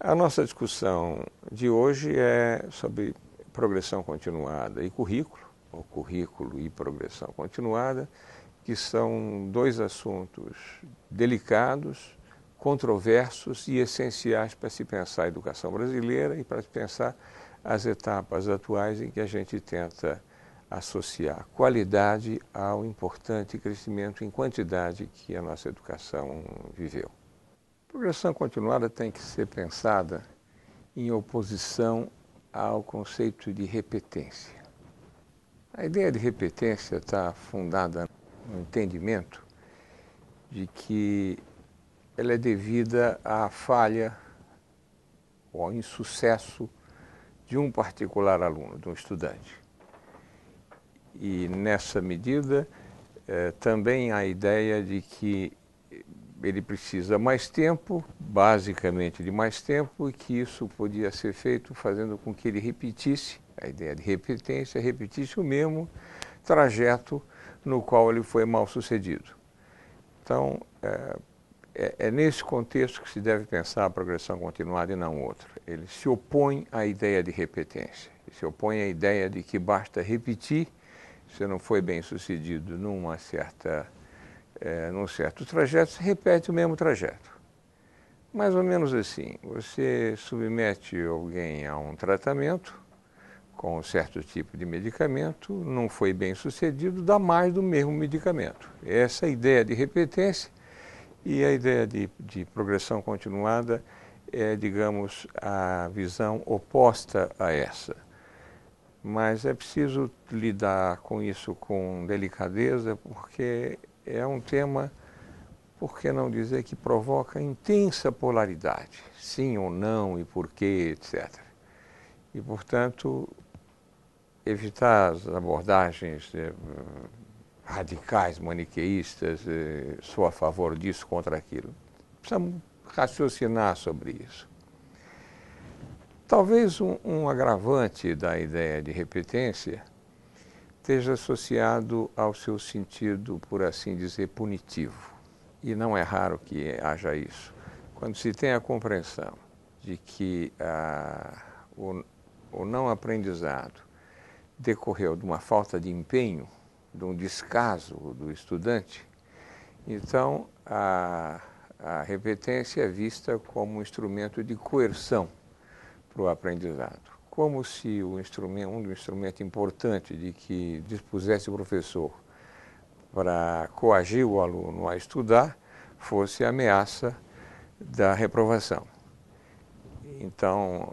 A nossa discussão de hoje é sobre progressão continuada e currículo, ou currículo e progressão continuada, que são dois assuntos delicados controversos e essenciais para se pensar a educação brasileira e para se pensar as etapas atuais em que a gente tenta associar qualidade ao importante crescimento em quantidade que a nossa educação viveu. progressão continuada tem que ser pensada em oposição ao conceito de repetência. A ideia de repetência está fundada no entendimento de que ela é devida à falha ou ao insucesso de um particular aluno, de um estudante. E nessa medida, eh, também a ideia de que ele precisa mais tempo, basicamente de mais tempo, e que isso podia ser feito fazendo com que ele repetisse, a ideia de repetência, repetisse o mesmo trajeto no qual ele foi mal sucedido. Então, eh, é, é, nesse contexto que se deve pensar a progressão continuada e não outra. Ele se opõe à ideia de repetência, se opõe à ideia de que basta repetir, se não foi bem sucedido numa certa, é, num certo trajeto, se repete o mesmo trajeto. Mais ou menos assim, você submete alguém a um tratamento com um certo tipo de medicamento, não foi bem sucedido, dá mais do mesmo medicamento. Essa é ideia de repetência e a ideia de, de progressão continuada é, digamos, a visão oposta a essa. Mas é preciso lidar com isso com delicadeza, porque é um tema, por que não dizer, que provoca intensa polaridade, sim ou não e por quê, etc. E, portanto, evitar as abordagens hum, radicais, maniqueístas, eh, sou a favor disso, contra aquilo. Precisamos raciocinar sobre isso. Talvez um, um agravante da ideia de repetência esteja associado ao seu sentido, por assim dizer, punitivo. E não é raro que haja isso. Quando se tem a compreensão de que ah, o, o não aprendizado decorreu de uma falta de empenho de um descaso do estudante. Então, a, a repetência é vista como um instrumento de coerção para o aprendizado. Como se o instrumento, um instrumento importante de que dispusesse o professor para coagir o aluno a estudar fosse a ameaça da reprovação. Então,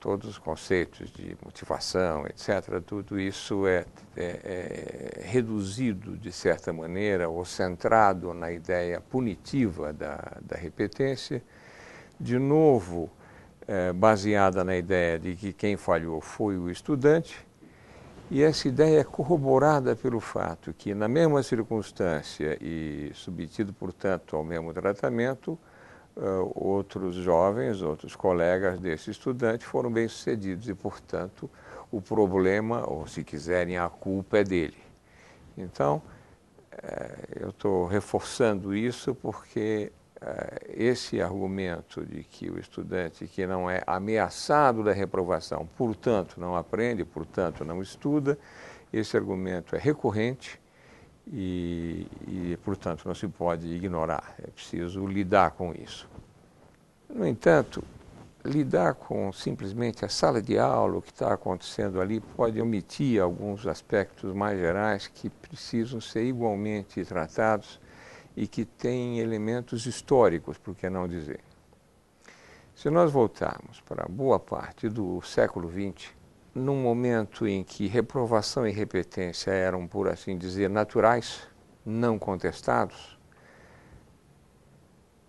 todos os conceitos de motivação, etc., tudo isso é, é, é, reduzido de certa maneira ou centrado na ideia punitiva da, da repetência, de novo é, baseada na ideia de que quem falhou foi o estudante, e essa ideia é corroborada pelo fato que, na mesma circunstância e submetido, portanto, ao mesmo tratamento, uh, outros jovens, outros colegas desse estudante foram bem-sucedidos e, portanto, o problema, ou se quiserem, a culpa é dele. Então, eu estou reforçando isso porque esse argumento de que o estudante que não é ameaçado da reprovação, portanto não aprende, portanto não estuda, esse argumento é recorrente e, e portanto, não se pode ignorar, é preciso lidar com isso. No entanto, lidar com simplesmente a sala de aula, o que está acontecendo ali, pode omitir alguns aspectos mais gerais que precisam ser igualmente tratados e que têm elementos históricos, por que não dizer. Se nós voltarmos para boa parte do século XX, num momento em que reprovação e repetência eram, por assim dizer, naturais, não contestados,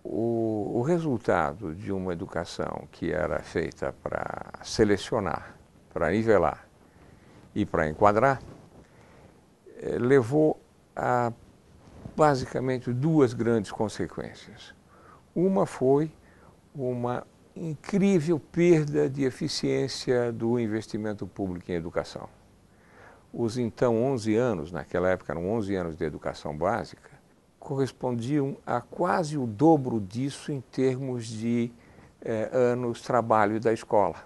o, o resultado de uma educação que era feita para selecionar, para nivelar e para enquadrar, eh, levou a basicamente duas grandes consequências. Uma foi uma incrível perda de eficiência do investimento público em educação. Os então 11 anos, naquela época eram 11 anos de educação básica, correspondiam a quase o dobro disso em termos de eh, anos trabalho da escola.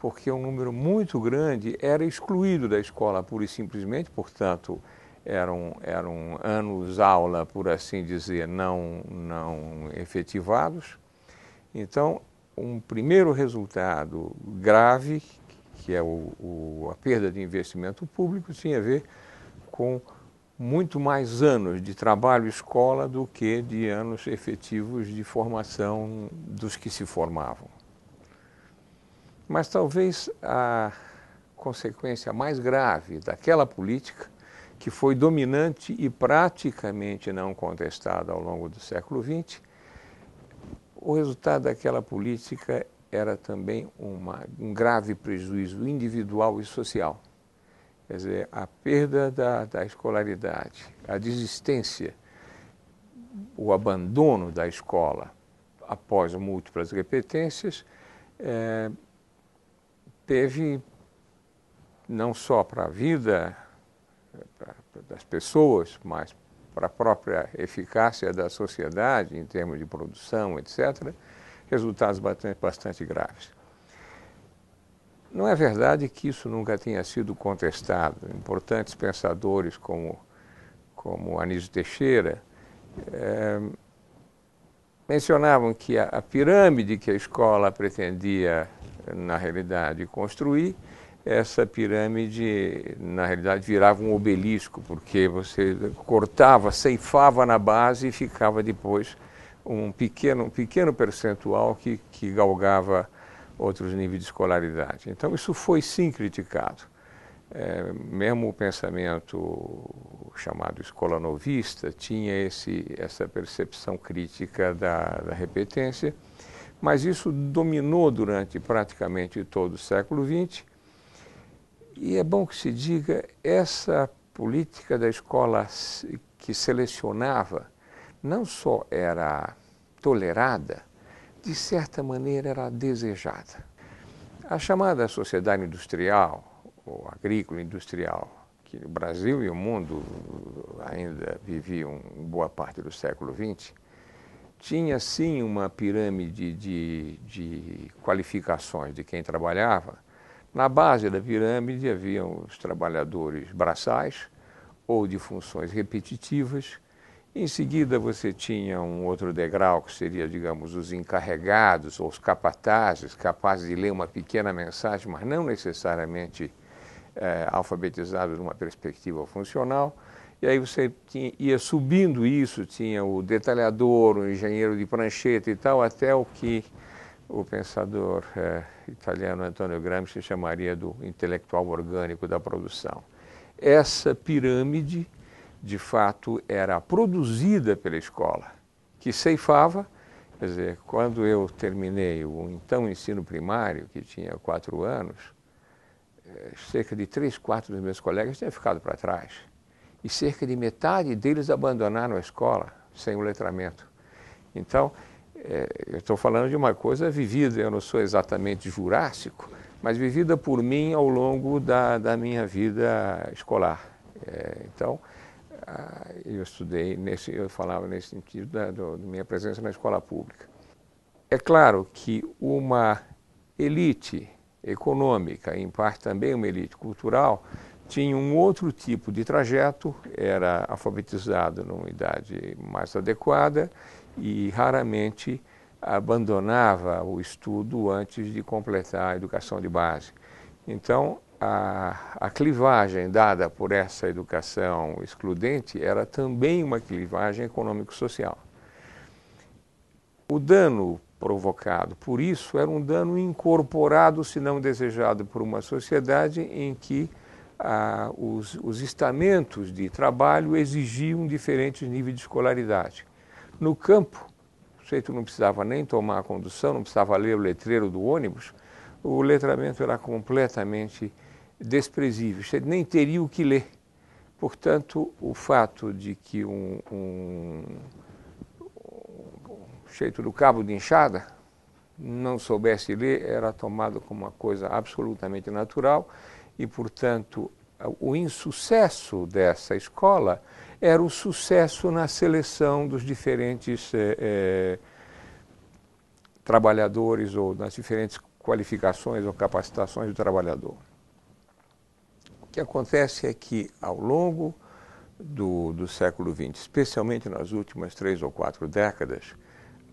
Porque um número muito grande era excluído da escola, pura e simplesmente, portanto, eram, eram anos aula, por assim dizer, não, não efetivados. Então, um primeiro resultado grave, que é o, o, a perda de investimento público, tinha a ver com muito mais anos de trabalho escola do que de anos efetivos de formação dos que se formavam. Mas talvez a consequência mais grave daquela política, que foi dominante e praticamente não contestada ao longo do século XX, o resultado daquela política era também uma, um grave prejuízo individual e social Quer dizer, a perda da, da escolaridade, a desistência, o abandono da escola após múltiplas repetências, é, teve não só para a vida das pessoas, mas para a própria eficácia da sociedade em termos de produção, etc., resultados bastante, bastante graves. Não é verdade que isso nunca tenha sido contestado. Importantes pensadores como, como Anísio Teixeira é, mencionavam que a, a pirâmide que a escola pretendia, na realidade, construir, essa pirâmide, na realidade, virava um obelisco, porque você cortava, ceifava na base e ficava depois um pequeno, um pequeno percentual que, que galgava outros níveis de escolaridade. Então, isso foi sim criticado. É, mesmo o pensamento chamado escola novista tinha esse, essa percepção crítica da, da repetência, mas isso dominou durante praticamente todo o século XX. E é bom que se diga, essa política da escola que selecionava não só era tolerada, de certa maneira, era desejada. A chamada sociedade industrial, ou agrícola industrial, que o Brasil e o mundo ainda viviam boa parte do século XX, tinha sim uma pirâmide de, de qualificações de quem trabalhava. Na base da pirâmide haviam os trabalhadores braçais ou de funções repetitivas, em seguida, você tinha um outro degrau, que seria, digamos, os encarregados ou os capatazes, capazes de ler uma pequena mensagem, mas não necessariamente é, alfabetizados numa perspectiva funcional. E aí você tinha, ia subindo isso, tinha o detalhador, o engenheiro de prancheta e tal, até o que o pensador é, italiano Antonio Gramsci chamaria do intelectual orgânico da produção. Essa pirâmide de fato era produzida pela escola, que ceifava. Quer dizer, quando eu terminei o então ensino primário, que tinha quatro anos, eh, cerca de três quartos dos meus colegas tinham ficado para trás. E cerca de metade deles abandonaram a escola sem o letramento. Então, é, eu estou falando de uma coisa vivida, eu não sou exatamente jurássico, mas vivida por mim ao longo da, da minha vida escolar. É, então, ah, eu estudei nesse, eu falava nesse sentido né, da do, minha presença na escola pública. É claro que uma elite econômica, em parte também uma elite cultural, tinha um outro tipo de trajeto, era alfabetizado numa idade mais adequada e raramente abandonava o estudo antes de completar a educação de base. Então, a, a clivagem dada por essa educação excludente era também uma clivagem econômico-social. O dano provocado por isso era um dano incorporado, se não desejado, por uma sociedade em que ah, os, os estamentos de trabalho exigiam diferentes níveis de escolaridade. No campo, o sujeito não precisava nem tomar a condução, não precisava ler o letreiro do ônibus, o letramento era completamente desprezível, você nem teria o que ler. Portanto, o fato de que um, um, um do cabo de enxada não soubesse ler era tomado como uma coisa absolutamente natural e, portanto, o insucesso dessa escola era o sucesso na seleção dos diferentes eh, eh, trabalhadores ou nas diferentes qualificações ou capacitações do trabalhador que acontece é que, ao longo do, do século XX, especialmente nas últimas três ou quatro décadas,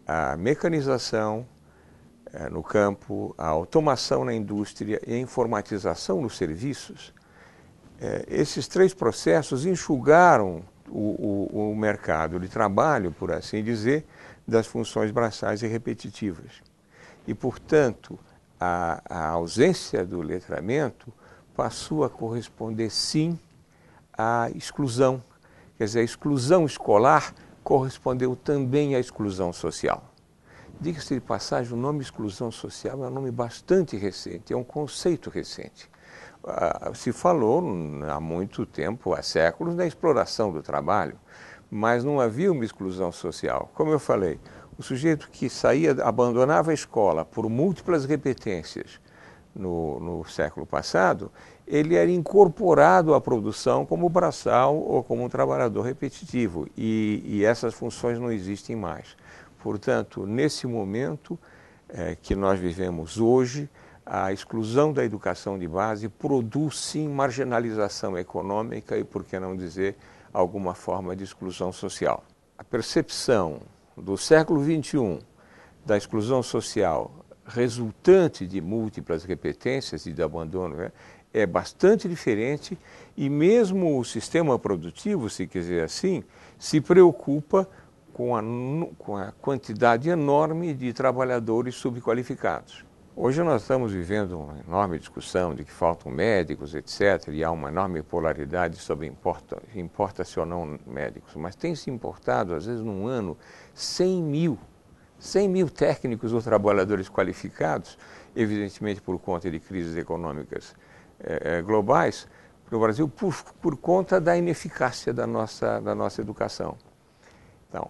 a mecanização é, no campo, a automação na indústria e a informatização nos serviços, é, esses três processos enxugaram o, o, o mercado de trabalho, por assim dizer, das funções braçais e repetitivas. E, portanto, a, a, ausência do letramento passou a corresponder sim à exclusão. Quer dizer, a exclusão escolar correspondeu também à exclusão social. Diga-se de passagem, o nome exclusão social é um nome bastante recente, é um conceito recente. Ah, se falou há muito tempo, há séculos, na exploração do trabalho, mas não havia uma exclusão social. Como eu falei, o sujeito que saía, abandonava a escola por múltiplas repetências, no, no século passado, ele era incorporado à produção como braçal ou como um trabalhador repetitivo e, e essas funções não existem mais. Portanto, nesse momento é, que nós vivemos hoje, a exclusão da educação de base produz sim marginalização econômica e, por que não dizer, alguma forma de exclusão social. A percepção do século XXI da exclusão social resultante de múltiplas repetências e de abandono né, é bastante diferente e mesmo o sistema produtivo, se quiser assim, se preocupa com a, com a quantidade enorme de trabalhadores subqualificados. Hoje nós estamos vivendo uma enorme discussão de que faltam médicos, etc., e há uma enorme polaridade sobre importa, importa se ou não médicos, mas tem se importado, às vezes, num ano, 100 mil 100 mil técnicos ou trabalhadores qualificados, evidentemente por conta de crises econômicas eh, eh, globais, para o Brasil por, por, conta da ineficácia da nossa, da nossa educação. Então,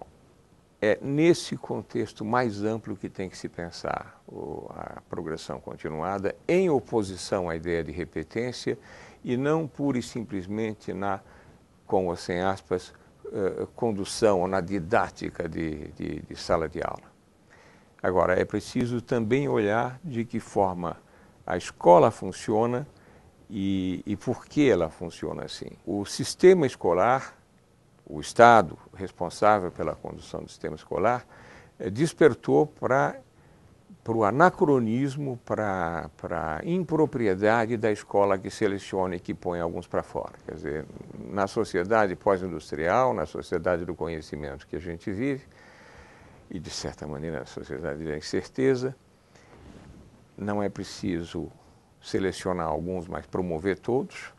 é nesse contexto mais amplo que tem que se pensar o, a progressão continuada, em oposição à ideia de repetência e não pura e simplesmente na, com ou sem aspas, eh, condução ou na didática de, de, de sala de aula. Agora, é preciso também olhar de que forma a escola funciona e, e por que ela funciona assim. O sistema escolar, o Estado responsável pela condução do sistema escolar, eh, despertou para para o anacronismo, para, para a impropriedade da escola que seleciona e que põe alguns para fora. Quer dizer, na sociedade pós-industrial, na sociedade do conhecimento que a gente vive, e, de certa maneira, a sociedade da incerteza. Não é preciso selecionar alguns, mas promover todos.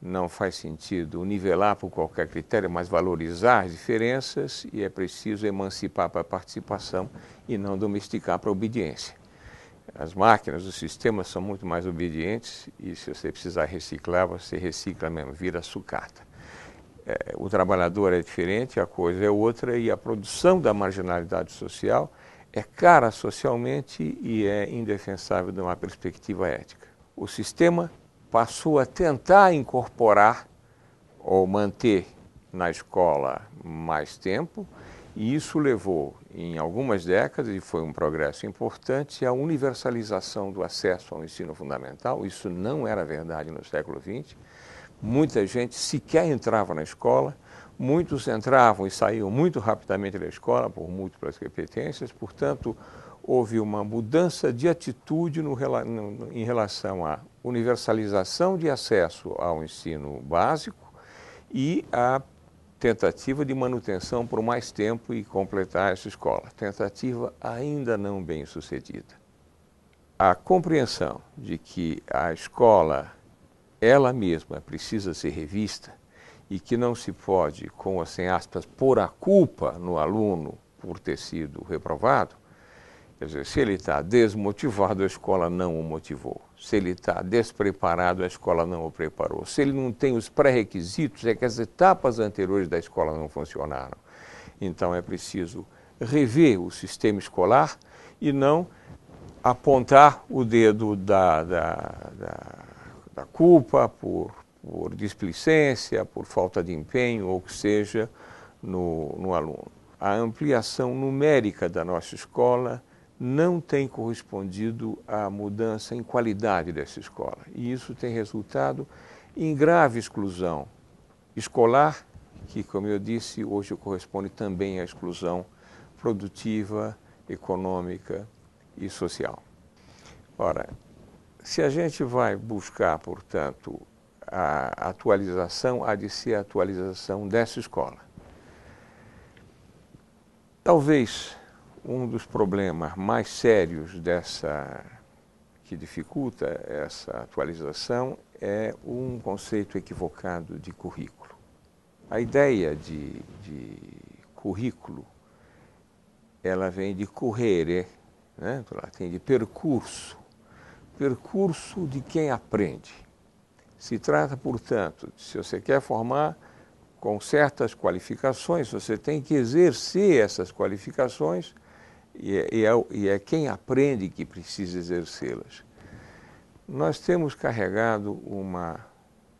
Não faz sentido nivelar por qualquer critério, mas valorizar as diferenças e é preciso emancipar para a participação e não domesticar para a obediência. As máquinas, os sistemas são muito mais obedientes e se você precisar reciclar, você recicla mesmo, vira sucata é, o trabalhador é diferente, a coisa é outra e a produção da marginalidade social é cara socialmente e é indefensável de uma perspectiva ética. O sistema passou a tentar incorporar ou manter na escola mais tempo, e isso levou, em algumas décadas, e foi um progresso importante, à universalização do acesso ao ensino fundamental. Isso não era verdade no século XX. Muita gente sequer entrava na escola, muitos entravam e saíam muito rapidamente da escola por múltiplas repetências, portanto, houve uma mudança de atitude no, no, em relação à universalização de acesso ao ensino básico e à tentativa de manutenção por mais tempo e completar essa escola. Tentativa ainda não bem sucedida. A compreensão de que a escola ela mesma precisa ser revista e que não se pode, com ou sem assim, aspas, pôr a culpa no aluno por ter sido reprovado, quer dizer, se ele está desmotivado, a escola não o motivou. Se ele está despreparado, a escola não o preparou. Se ele não tem os pré-requisitos, é que as etapas anteriores da escola não funcionaram. Então é preciso rever o sistema escolar e não apontar o dedo da, da, da da culpa, por, por displicência, por falta de empenho ou que seja no, no aluno. A ampliação numérica da nossa escola não tem correspondido à mudança em qualidade dessa escola. E isso tem resultado em grave exclusão escolar, que, como eu disse, hoje corresponde também à exclusão produtiva, econômica e social. Ora, se a gente vai buscar, portanto, a atualização, há de ser a atualização dessa escola. Talvez um dos problemas mais sérios dessa que dificulta essa atualização é um conceito equivocado de currículo. A ideia de, de currículo, ela vem de correre, né? ela tem de percurso percurso de quem aprende. Se trata, portanto, de, se você quer formar com certas qualificações, você tem que exercer essas qualificações e é, e é, e é quem aprende que precisa exercê-las. Nós temos carregado uma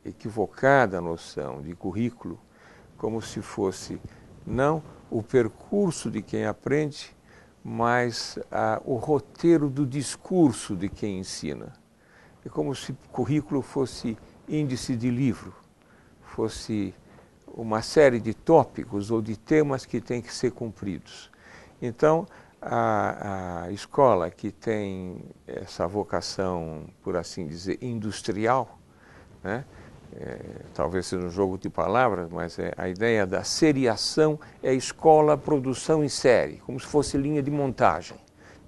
equivocada noção de currículo como se fosse não o percurso de quem aprende, mas ah, o roteiro do discurso de quem ensina. É como se o currículo fosse índice de livro, fosse uma série de tópicos ou de temas que têm que ser cumpridos. Então, a, a, escola que tem essa vocação, por assim dizer, industrial, né, é, talvez seja um jogo de palavras, mas é, a ideia da seriação é escola, produção em série, como se fosse linha de montagem.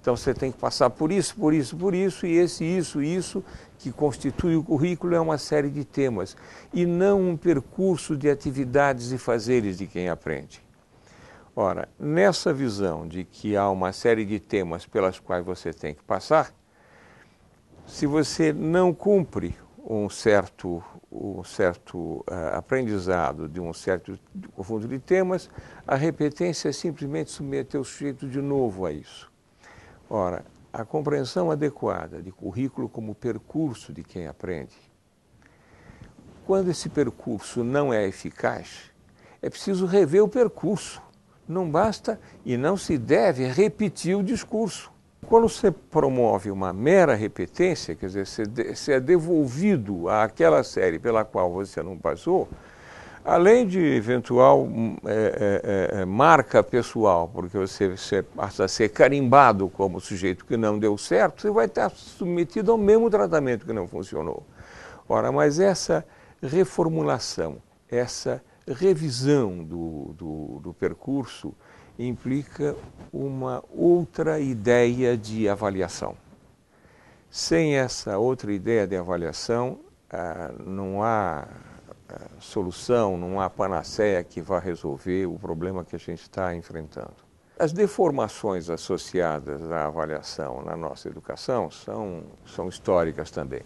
Então você tem que passar por isso, por isso, por isso, e esse, isso, isso, que constitui o currículo é uma série de temas, e não um percurso de atividades e fazeres de quem aprende. Ora, nessa visão de que há uma série de temas pelas quais você tem que passar, se você não cumpre um certo um certo ah, aprendizado de um certo conjunto de temas, a repetência é simplesmente submeter o sujeito de novo a isso. Ora, a compreensão adequada de currículo como percurso de quem aprende, quando esse percurso não é eficaz, é preciso rever o percurso. Não basta e não se deve repetir o discurso. Quando você promove uma mera repetência, quer dizer, você é devolvido àquela série pela qual você não passou, além de eventual hum, é, é, é, é, marca pessoal, porque você, você passa a ser carimbado como sujeito que não deu certo, você vai estar submetido ao mesmo tratamento que não funcionou. Ora, mas essa reformulação, essa revisão do, do, do percurso, implica uma outra ideia de avaliação. Sem essa outra ideia de avaliação, ah, não há ah, solução, não há panaceia que vá resolver o problema que a gente está enfrentando. As deformações associadas à avaliação na nossa educação são, são históricas também.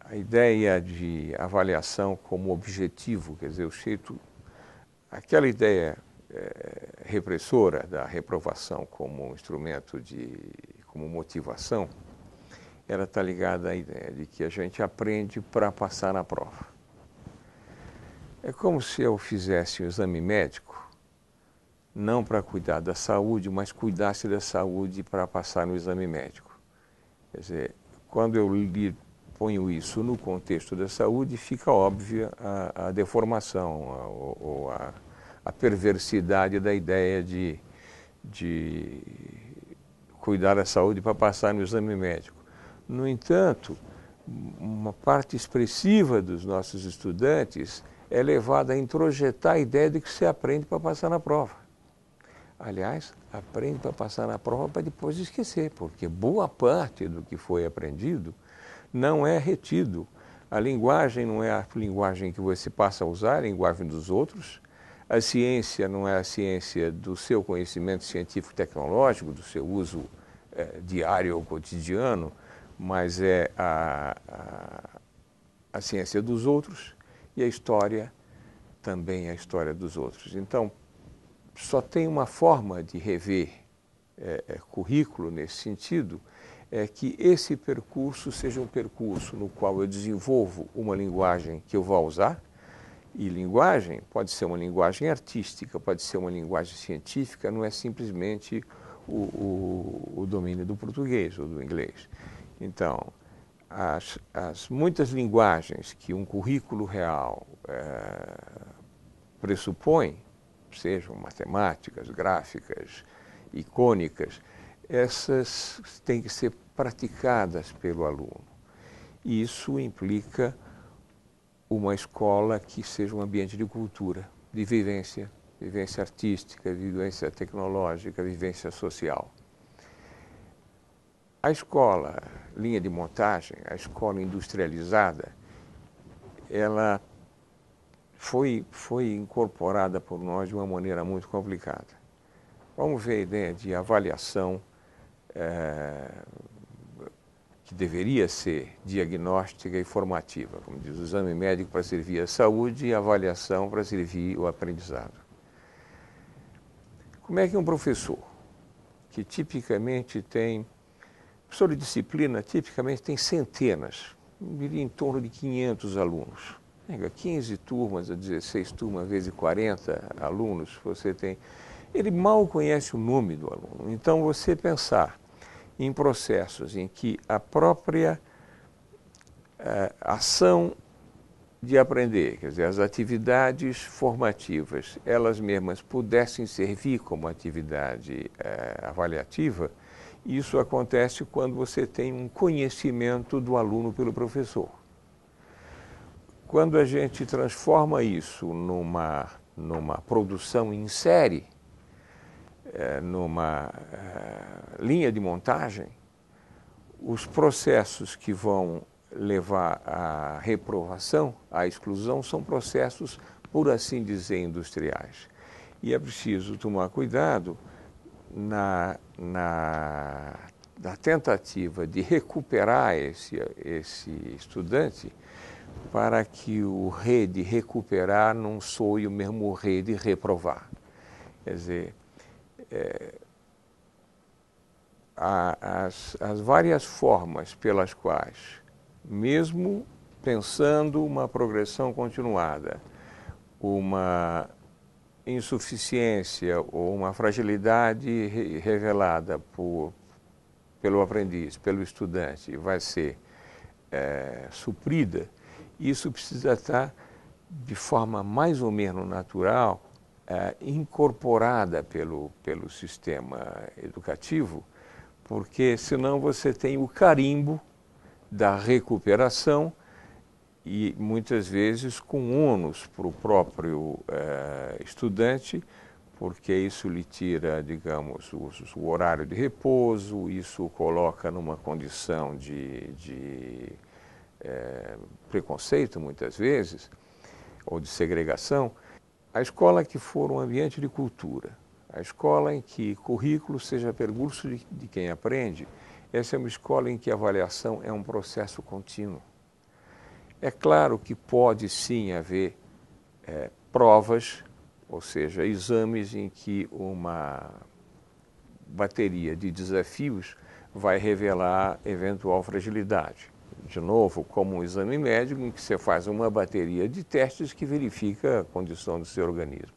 A ideia de avaliação como objetivo, quer dizer, o jeito, aquela ideia eh, repressora da reprovação como instrumento de, como motivação, ela está ligada à ideia de que a gente aprende para passar na prova. É como se eu fizesse o um exame médico, não para cuidar da saúde, mas cuidasse da saúde para passar no exame médico. Quer dizer, quando eu li, ponho isso no contexto da saúde, fica óbvia a, a deformação a, ou a a perversidade da ideia de, de cuidar da saúde para passar no exame médico. No entanto, uma parte expressiva dos nossos estudantes é levada a introjetar a ideia de que se aprende para passar na prova. Aliás, aprende para passar na prova para depois esquecer, porque boa parte do que foi aprendido não é retido. A linguagem não é a linguagem que você passa a usar, é a linguagem dos outros. A ciência não é a ciência do seu conhecimento científico-tecnológico, do seu uso eh, diário ou cotidiano, mas é a, a, a ciência dos outros e a história também é a história dos outros. Então, só tem uma forma de rever é, é, currículo nesse sentido, é que esse percurso seja um percurso no qual eu desenvolvo uma linguagem que eu vou usar, e linguagem pode ser uma linguagem artística, pode ser uma linguagem científica, não é simplesmente o, o, o domínio do português ou do inglês. Então, as, as muitas linguagens que um currículo real é, pressupõe, sejam matemáticas, gráficas, icônicas, essas têm que ser praticadas pelo aluno. E isso implica uma escola que seja um ambiente de cultura, de vivência, vivência artística, vivência tecnológica, vivência social. A escola, linha de montagem, a escola industrializada, ela foi, foi incorporada por nós de uma maneira muito complicada. Vamos ver a né, ideia de avaliação, é, que deveria ser diagnóstica e formativa, como diz, o exame médico para servir à saúde e a avaliação para servir o aprendizado. Como é que um professor, que tipicamente tem, professor de disciplina tipicamente tem centenas, diria em torno de 500 alunos, 15 turmas a 16 turmas, vezes 40 alunos, você tem. Ele mal conhece o nome do aluno. Então, você pensar em processos em que a própria eh, ação de aprender, quer dizer, as atividades formativas, elas mesmas pudessem servir como atividade eh, avaliativa, isso acontece quando você tem um conhecimento do aluno pelo professor. Quando a gente transforma isso numa, numa produção em série, é, numa é, linha de montagem, os processos que vão levar à reprovação, à exclusão, são processos, por assim dizer, industriais. E é preciso tomar cuidado na, na, na tentativa de recuperar esse, esse estudante para que o rede de recuperar não soe o mesmo re de reprovar. Quer dizer, é, a, as, as várias formas pelas quais, mesmo pensando uma progressão continuada, uma insuficiência ou uma fragilidade revelada por, pelo aprendiz, pelo estudante, vai ser é, suprida, isso precisa estar de forma mais ou menos natural eh, incorporada pelo, pelo sistema educativo, porque senão você tem o carimbo da recuperação e muitas vezes com ônus para o próprio eh, estudante, porque isso lhe tira, digamos, o, o, horário de repouso, isso o coloca numa condição de, de eh, preconceito muitas vezes, ou de segregação. A escola que for um ambiente de cultura, a escola em que currículo seja percurso de, de quem aprende, essa é uma escola em que a avaliação é um processo contínuo. É claro que pode sim haver é, provas, ou seja, exames em que uma bateria de desafios vai revelar eventual fragilidade de novo, como um exame médico, em que você faz uma bateria de testes que verifica a condição do seu organismo.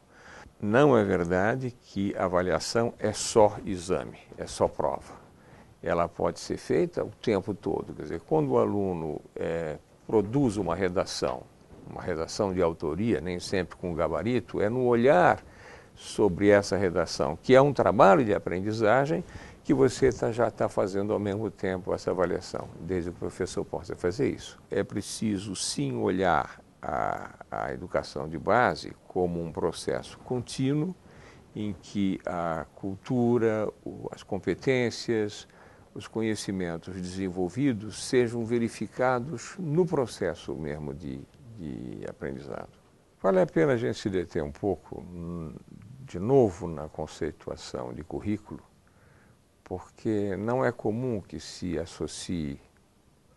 Não é verdade que avaliação é só exame, é só prova. Ela pode ser feita o tempo todo. Quer dizer, quando o aluno é, produz uma redação, uma redação de autoria, nem sempre com gabarito, é no olhar sobre essa redação, que é um trabalho de aprendizagem, que você tá, já está fazendo ao mesmo tempo essa avaliação, desde que o professor possa fazer isso. É preciso sim olhar a, a educação de base como um processo contínuo em que a cultura, as competências, os conhecimentos desenvolvidos sejam verificados no processo mesmo de, de aprendizado. Vale a pena a gente se deter um pouco, hum, de novo, na conceituação de currículo, porque não é comum que se associe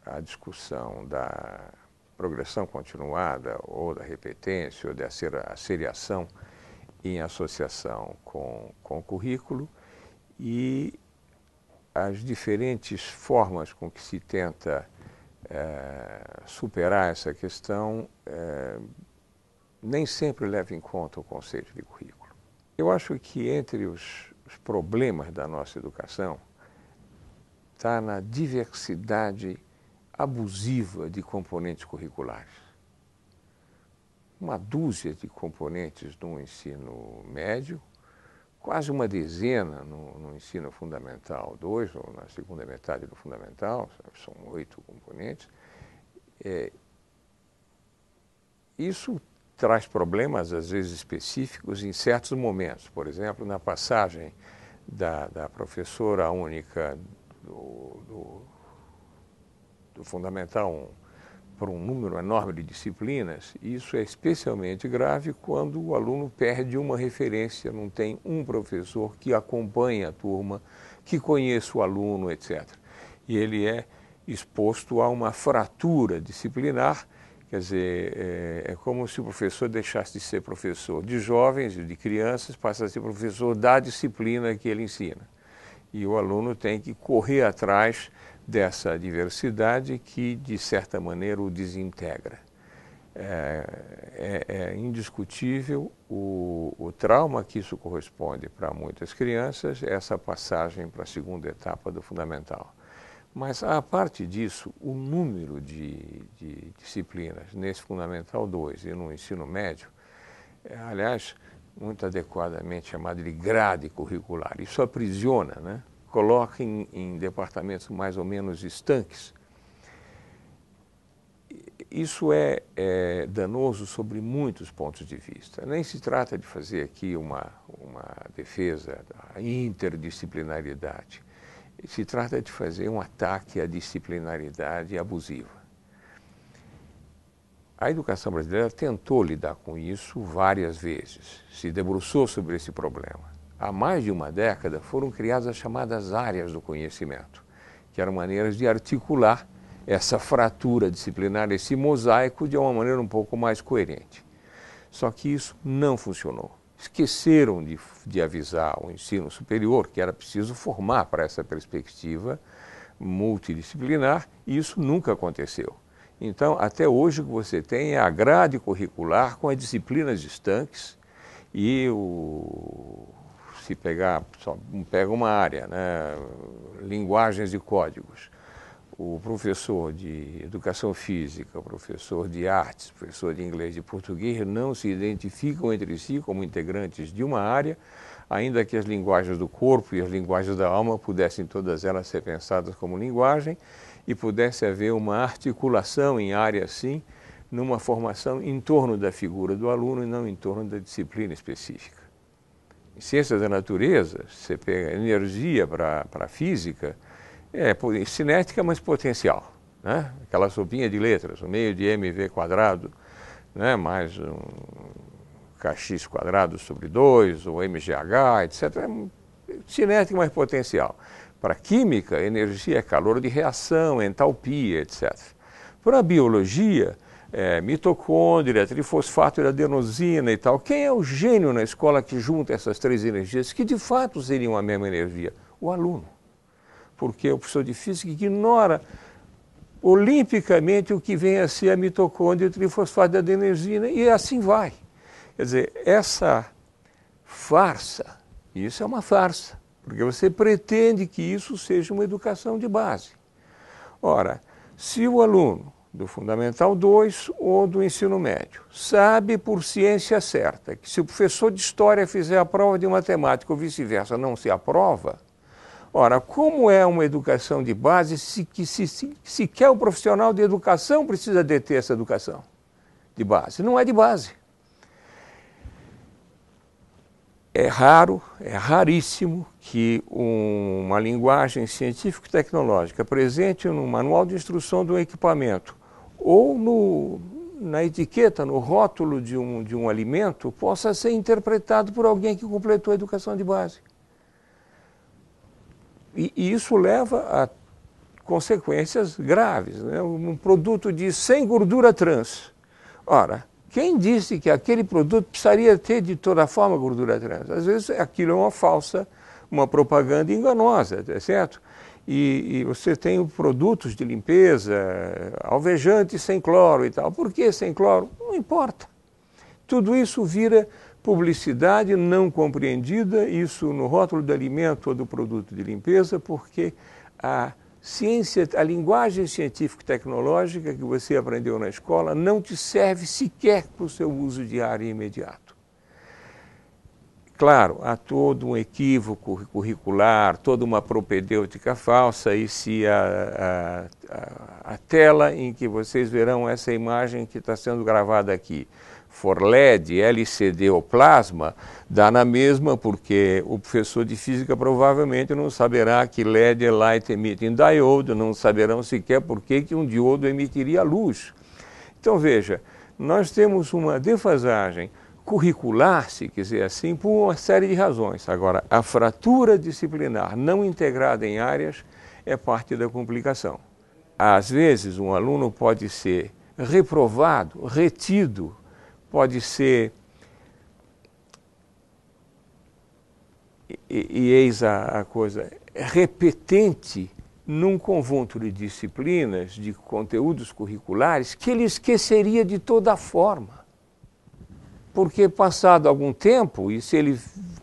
a discussão da progressão continuada ou da repetência ou da seriação em associação com, com o currículo e as diferentes formas com que se tenta é, superar essa questão é, nem sempre leva em conta o conceito de currículo. Eu acho que entre os os problemas da nossa educação está na diversidade abusiva de componentes curriculares. Uma dúzia de componentes no ensino médio, quase uma dezena no, no ensino fundamental 2, ou na segunda metade do fundamental, são oito componentes. É, isso traz problemas, às vezes específicos, em certos momentos. Por exemplo, na passagem da, da professora única do, do, do Fundamental 1 para um número enorme de disciplinas, isso é especialmente grave quando o aluno perde uma referência, não tem um professor que acompanha a turma, que conheça o aluno, etc. E ele é exposto a uma fratura disciplinar Quer dizer, é, é, como se o professor deixasse de ser professor de jovens e de crianças, passasse a ser professor da disciplina que ele ensina. E o aluno tem que correr atrás dessa diversidade que, de certa maneira, o desintegra. É, é, é indiscutível o, o trauma que isso corresponde para muitas crianças, essa passagem para a segunda etapa do fundamental. Mas, a parte disso, o número de, de disciplinas nesse Fundamental 2 e no ensino médio, é, aliás, muito adequadamente chamado de grade curricular, isso aprisiona, né? coloca em, em departamentos mais ou menos estanques. Isso é, é, danoso sobre muitos pontos de vista. Nem se trata de fazer aqui uma, uma defesa da interdisciplinaridade se trata de fazer um ataque à disciplinaridade abusiva. A educação brasileira tentou lidar com isso várias vezes, se debruçou sobre esse problema. Há mais de uma década foram criadas as chamadas áreas do conhecimento, que eram maneiras de articular essa fratura disciplinar, esse mosaico, de uma maneira um pouco mais coerente. Só que isso não funcionou. Esqueceram de, de avisar o ensino superior que era preciso formar para essa perspectiva multidisciplinar e isso nunca aconteceu. Então, até hoje o que você tem é a grade curricular com as disciplinas estanques e o, se pegar, só pega uma área, né, linguagens e códigos o professor de educação física, o professor de artes, o professor de inglês e português não se identificam entre si como integrantes de uma área, ainda que as linguagens do corpo e as linguagens da alma pudessem todas elas ser pensadas como linguagem e pudesse haver uma articulação em área assim, numa formação em torno da figura do aluno e não em torno da disciplina específica. Em ciências da natureza, você pega energia para a física, é, cinética, mas potencial. Né? Aquela sopinha de letras, o meio de mv quadrado, né? mais um kx quadrado sobre 2, ou mgh, etc. É cinética, mas potencial. Para química, energia é calor de reação, entalpia, etc. Para biologia, é, mitocôndria, trifosfato e adenosina e tal. Quem é o gênio na escola que junta essas três energias, que de fato seriam a mesma energia? O aluno porque o professor de física ignora olimpicamente o que vem a ser a mitocôndria e o trifosfato de adenosina, e assim vai. Quer dizer, essa farsa, isso é uma farsa, porque você pretende que isso seja uma educação de base. Ora, se o aluno do Fundamental 2 ou do ensino médio sabe por ciência certa que se o professor de História fizer a prova de matemática ou vice-versa não se aprova, Ora, como é uma educação de base se, que se, se, sequer o profissional de educação precisa deter essa educação de base? Não é de base. É raro, é raríssimo que um, uma linguagem científico-tecnológica presente no manual de instrução de um equipamento ou no, na etiqueta, no rótulo de um, de um alimento, possa ser interpretado por alguém que completou a educação de base. E, e isso leva a consequências graves. Né? Um produto de sem gordura trans. Ora, quem disse que aquele produto precisaria ter de toda forma gordura trans? Às vezes aquilo é uma falsa, uma propaganda enganosa, é certo? E, e, você tem produtos de limpeza, alvejante sem cloro e tal. Por que sem cloro? Não importa. Tudo isso vira Publicidade não compreendida, isso no rótulo do alimento ou do produto de limpeza, porque a ciência, a linguagem científico-tecnológica que você aprendeu na escola não te serve sequer para o seu uso diário e imediato. Claro, há todo um equívoco curricular, toda uma propedêutica falsa, e se a, a, a, a tela em que vocês verão essa imagem que está sendo gravada aqui for LED, LCD ou plasma, dá na mesma, porque o professor de física provavelmente não saberá que LED é light emitting diode, não saberão sequer por que um diodo emitiria luz. Então veja, nós temos uma defasagem curricular, se quiser assim, por uma série de razões. Agora, a fratura disciplinar não integrada em áreas é parte da complicação. Às vezes, um aluno pode ser reprovado, retido pode ser. E, e eis a, a coisa, repetente num conjunto de disciplinas, de conteúdos curriculares, que ele esqueceria de toda forma. Porque, passado algum tempo, e se ele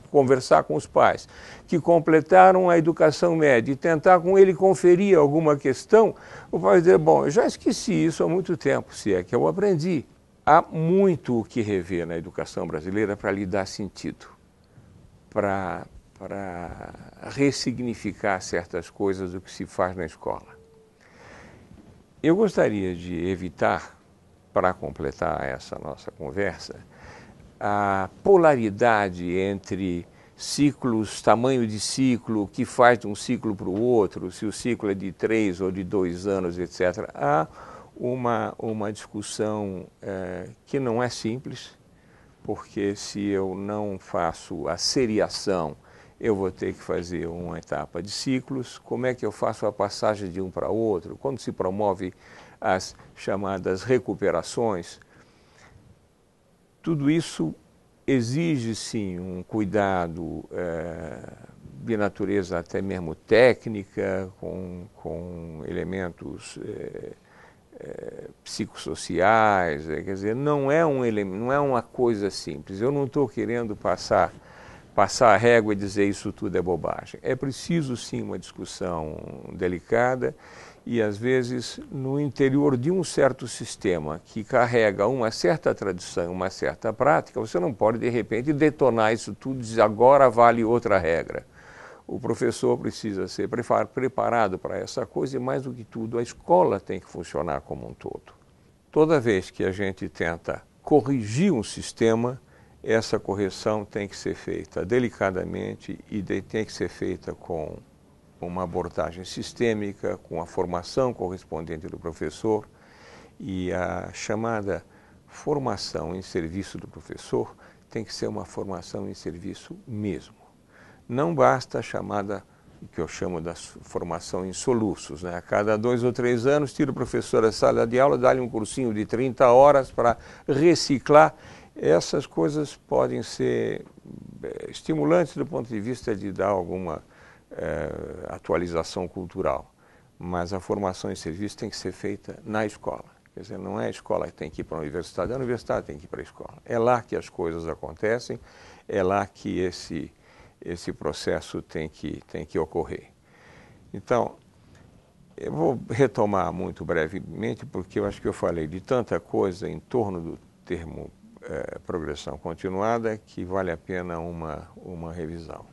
conversar com os pais que completaram a educação média e tentar com ele conferir alguma questão, o pai vai dizer: Bom, eu já esqueci isso há muito tempo, se é que eu aprendi. Há muito o que rever na educação brasileira para lhe dar sentido, para, para ressignificar certas coisas do que se faz na escola. Eu gostaria de evitar, para completar essa nossa conversa, a polaridade entre ciclos, tamanho de ciclo, que faz de um ciclo para o outro, se o ciclo é de três ou de dois anos, etc. Há uma, uma discussão é, que não é simples, porque se eu não faço a seriação, eu vou ter que fazer uma etapa de ciclos, como é que eu faço a passagem de um para outro, quando se promove as chamadas recuperações. Tudo isso exige sim um cuidado é, de natureza até mesmo técnica, com, com elementos. É, é, psicossociais, é, quer dizer, não é, um, não é uma coisa simples. Eu não estou querendo passar, passar a régua e dizer isso tudo é bobagem. É preciso sim uma discussão delicada e às vezes no interior de um certo sistema que carrega uma certa tradição, uma certa prática, você não pode de repente detonar isso tudo e dizer agora vale outra regra. O professor precisa ser preparado para essa coisa e, mais do que tudo, a escola tem que funcionar como um todo. Toda vez que a gente tenta corrigir um sistema, essa correção tem que ser feita delicadamente e tem que ser feita com uma abordagem sistêmica, com a formação correspondente do professor e a chamada formação em serviço do professor tem que ser uma formação em serviço mesmo não basta a chamada, que eu chamo da formação em soluços. Né? A cada dois ou três anos, tira o professor da sala de aula, dá-lhe um cursinho de 30 horas para reciclar. Essas coisas podem ser eh, estimulantes do ponto de vista de dar alguma eh, atualização cultural, mas a formação em serviço tem que ser feita na escola. Quer dizer, não é a escola que tem que ir para a universidade, é a universidade que tem que ir para a escola. É lá que as coisas acontecem, é lá que esse esse processo tem que, tem que ocorrer. Então, eu vou retomar muito brevemente, porque eu acho que eu falei de tanta coisa em torno do termo é, progressão continuada que vale a pena uma, uma revisão.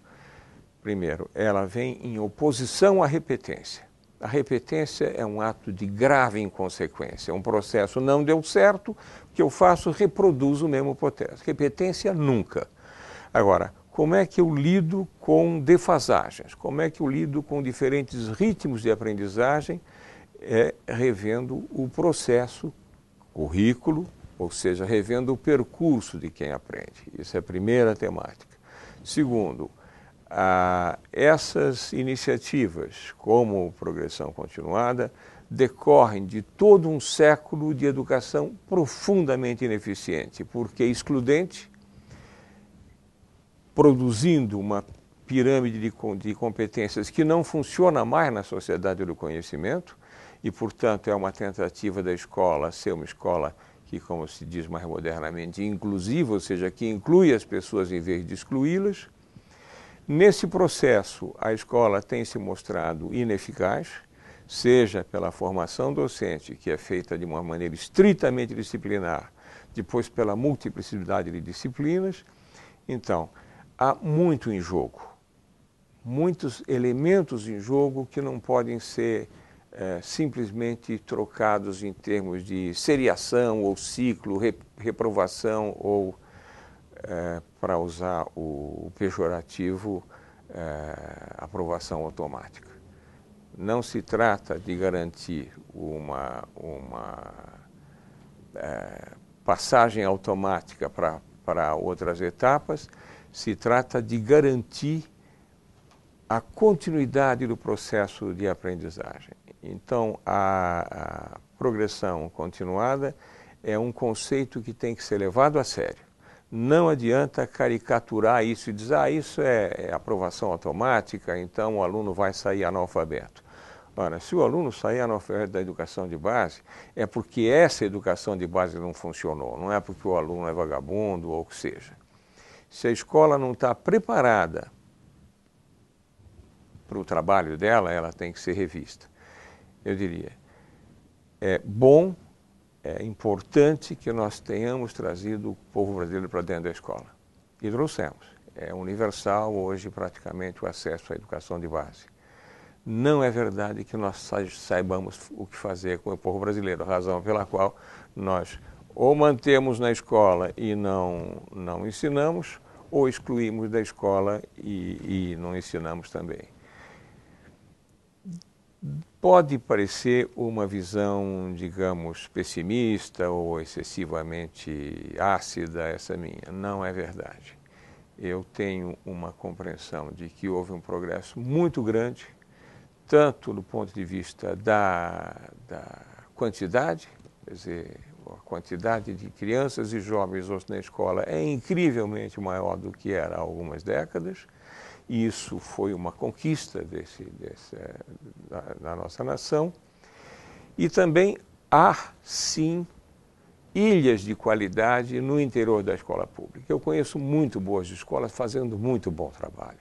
Primeiro, ela vem em oposição à repetência. A repetência é um ato de grave inconsequência. Um processo não deu certo, o que eu faço reproduz o mesmo processo. Repetência nunca. Agora, como é que eu lido com defasagens, como é que eu lido com diferentes ritmos de aprendizagem, é revendo o processo, currículo, ou seja, revendo o percurso de quem aprende. Isso é a primeira temática. Segundo, essas iniciativas, como progressão continuada, decorrem de todo um século de educação profundamente ineficiente, porque excludente, produzindo uma pirâmide de, de competências que não funciona mais na sociedade do conhecimento e, portanto, é uma tentativa da escola ser uma escola que, como se diz mais modernamente, inclusiva, ou seja, que inclui as pessoas em vez de excluí-las. Nesse processo, a escola tem se mostrado ineficaz, seja pela formação docente, que é feita de uma maneira estritamente disciplinar, depois pela multiplicidade de disciplinas. Então, há muito em jogo, muitos elementos em jogo que não podem ser é, simplesmente trocados em termos de seriação ou ciclo, re, reprovação ou, é, para usar o, o pejorativo, é, aprovação automática. Não se trata de garantir uma, uma passagem automática para outras etapas, se trata de garantir a continuidade do processo de aprendizagem. Então, a, a progressão continuada é um conceito que tem que ser levado a sério. Não adianta caricaturar isso e dizer, ah, isso é, é aprovação automática, então o aluno vai sair analfabeto. Ora, se o aluno sair analfabeto da educação de base, é porque essa educação de base não funcionou, não é porque o aluno é vagabundo ou o que seja. Se a escola não está preparada para o trabalho dela, ela tem que ser revista. Eu diria, é bom, é importante que nós tenhamos trazido o povo brasileiro para dentro da escola. E trouxemos. É universal hoje praticamente o acesso à educação de base. Não é verdade que nós saibamos o que fazer com o povo brasileiro, razão pela qual nós ou mantemos na escola e não, não ensinamos, ou excluímos da escola e, e não ensinamos também. Pode parecer uma visão, digamos, pessimista ou excessivamente ácida, essa minha. Não é verdade. Eu tenho uma compreensão de que houve um progresso muito grande, tanto do ponto de vista da, da quantidade, quer dizer, a quantidade de crianças e jovens hoje na escola é incrivelmente maior do que era há algumas décadas. Isso foi uma conquista desse, desse eh, da, da nossa nação. E também há, sim, ilhas de qualidade no interior da escola pública. Eu conheço muito boas escolas fazendo muito bom trabalho.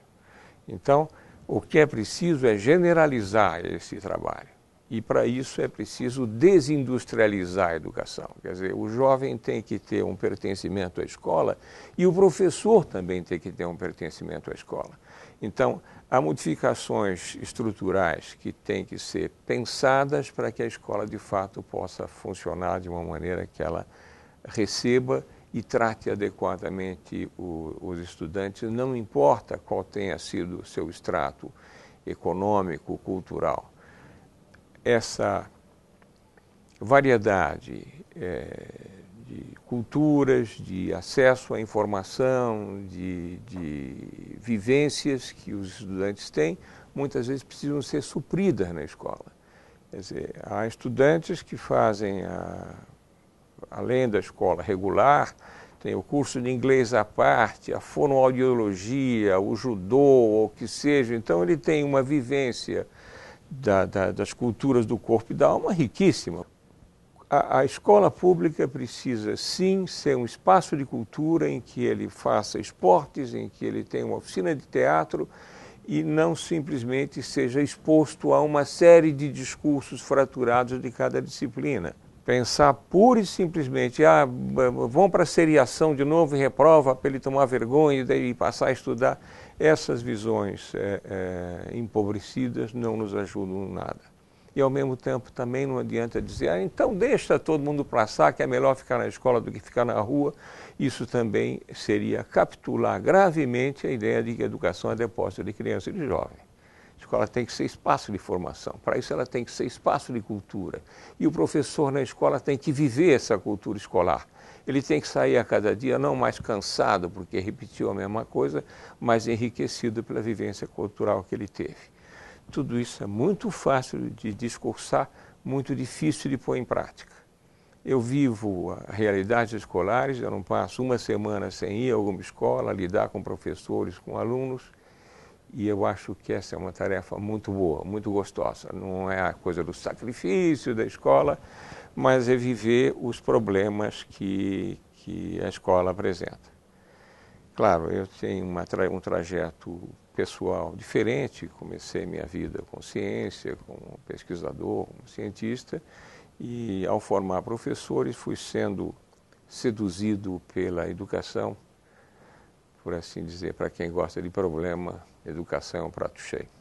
Então, o que é preciso é generalizar esse trabalho. E para isso é preciso desindustrializar a educação. Quer dizer, o jovem tem que ter um pertencimento à escola e o professor também tem que ter um pertencimento à escola. Então, há modificações estruturais que têm que ser pensadas para que a escola de fato possa funcionar de uma maneira que ela receba e trate adequadamente o, os estudantes, não importa qual tenha sido o seu extrato econômico, cultural essa variedade é, de culturas, de acesso à informação, de, de vivências que os estudantes têm, muitas vezes precisam ser supridas na escola. Quer dizer, há estudantes que fazem, a, além da escola regular, tem o curso de inglês à parte, a fonoaudiologia, o judô, ou o que seja. Então, ele tem uma vivência da, da, das culturas do corpo e da alma riquíssima. A, a, escola pública precisa sim ser um espaço de cultura em que ele faça esportes, em que ele tenha uma oficina de teatro e não simplesmente seja exposto a uma série de discursos fraturados de cada disciplina. Pensar pura e simplesmente, ah, vão para a seriação de novo e reprova para ele tomar vergonha e daí passar a estudar essas visões é, é, empobrecidas não nos ajudam em nada. E ao mesmo tempo também não adianta dizer, ah, então deixa todo mundo passar, que é melhor ficar na escola do que ficar na rua. Isso também seria capitular gravemente a ideia de que a educação é depósito de criança e de jovem. A escola tem que ser espaço de formação, para isso ela tem que ser espaço de cultura. E o professor na escola tem que viver essa cultura escolar ele tem que sair a cada dia não mais cansado, porque repetiu a mesma coisa, mas enriquecido pela vivência cultural que ele teve. Tudo isso é muito fácil de discursar, muito difícil de pôr em prática. Eu vivo a realidade escolares, eu não passo uma semana sem ir a alguma escola, lidar com professores, com alunos, e eu acho que essa é uma tarefa muito boa, muito gostosa. Não é a coisa do sacrifício da escola, mas viver os problemas que, que a escola apresenta. Claro, eu tenho uma, um trajeto pessoal diferente, comecei minha vida com ciência, como pesquisador, como cientista, e ao formar professores fui sendo seduzido pela educação, por assim dizer, para quem gosta de problema, educação é um prato cheio.